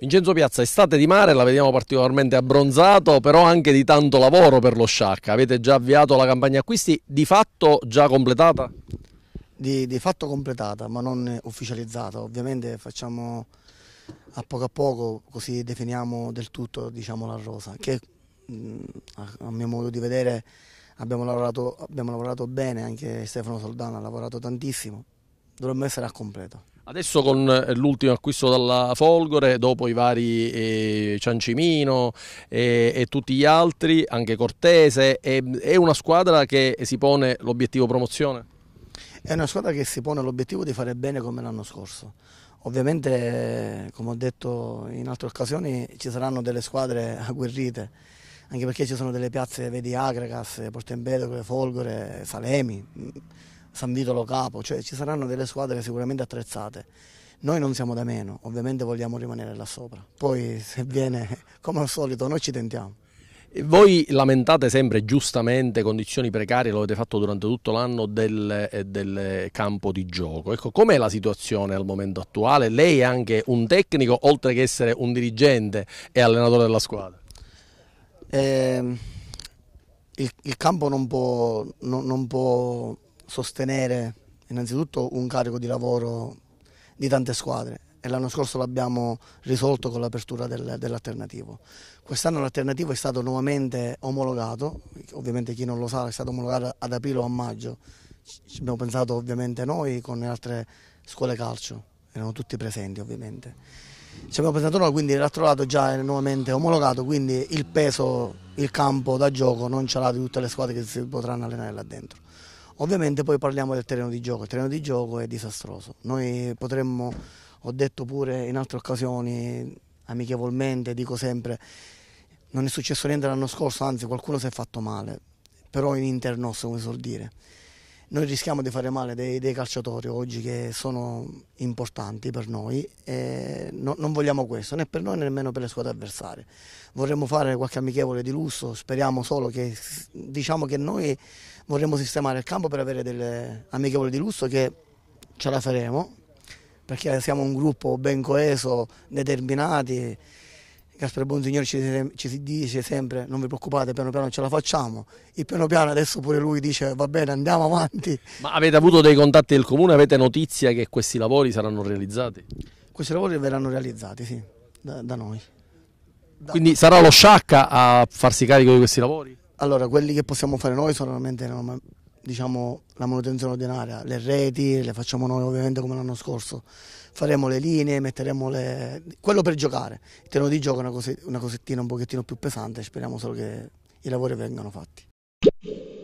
Vincenzo Piazza, estate di mare, la vediamo particolarmente abbronzato, però anche di tanto lavoro per lo Sciacca. Avete già avviato la campagna acquisti, di fatto già completata? Di, di fatto completata, ma non ufficializzata. Ovviamente facciamo a poco a poco, così definiamo del tutto diciamo, la rosa, che mm, a mio modo di vedere abbiamo lavorato, abbiamo lavorato bene, anche Stefano Soldano ha lavorato tantissimo, dovremmo essere a completo. Adesso con eh, l'ultimo acquisto dalla Folgore, dopo i vari eh, Ciancimino eh, e tutti gli altri, anche Cortese, eh, è una squadra che si pone l'obiettivo promozione? È una squadra che si pone l'obiettivo di fare bene come l'anno scorso. Ovviamente, eh, come ho detto in altre occasioni, ci saranno delle squadre agguerrite, anche perché ci sono delle piazze, vedi Agragas, Portembedocle, Folgore, Salemi San Vitolo Capo, cioè ci saranno delle squadre sicuramente attrezzate. Noi non siamo da meno, ovviamente vogliamo rimanere là sopra. Poi se viene come al solito noi ci tentiamo. Voi lamentate sempre giustamente condizioni precarie, lo avete fatto durante tutto l'anno, del, eh, del, campo di gioco. Ecco, com'è la situazione al momento attuale? Lei è anche un tecnico, oltre che essere un dirigente e allenatore della squadra. Eh, il, il, campo non può, non, non può sostenere innanzitutto un carico di lavoro di tante squadre e l'anno scorso l'abbiamo risolto con l'apertura del, dell'alternativo. Quest'anno l'alternativo è stato nuovamente omologato, ovviamente chi non lo sa è stato omologato ad aprile o a maggio, ci abbiamo pensato ovviamente noi con le altre scuole calcio, erano tutti presenti ovviamente. Ci abbiamo pensato noi, quindi l'altro lato già è nuovamente omologato, quindi il peso, il campo da gioco non ce l'ha di tutte le squadre che si potranno allenare là dentro. Ovviamente poi parliamo del terreno di gioco, il terreno di gioco è disastroso. Noi potremmo, ho detto pure in altre occasioni, amichevolmente, dico sempre, non è successo niente l'anno scorso, anzi qualcuno si è fatto male, però in interno, come si vuol dire noi rischiamo di fare male dei, dei, calciatori oggi che sono importanti per noi e no, non vogliamo questo né per noi né nemmeno per le squadre avversarie. Vorremmo fare qualche amichevole di lusso, speriamo solo che diciamo che noi vorremmo sistemare il campo per avere delle amichevole di lusso che ce la faremo perché siamo un gruppo ben coeso, determinati Gaspare Bonsignore ci, ci, dice sempre non vi preoccupate, piano piano ce la facciamo e piano piano adesso pure lui dice va bene andiamo avanti. Ma avete avuto dei contatti del comune? Avete notizia che questi lavori saranno realizzati? Questi lavori verranno realizzati, sì, da, da noi. Da Quindi noi. sarà lo Sciacca a farsi carico di questi lavori? Allora, quelli che possiamo fare noi sono veramente diciamo, la manutenzione ordinaria, le reti le facciamo noi ovviamente come l'anno scorso, faremo le linee, metteremo le... quello per giocare, il terreno di gioco è una, cosettina un pochettino più pesante, speriamo solo che i lavori vengano fatti.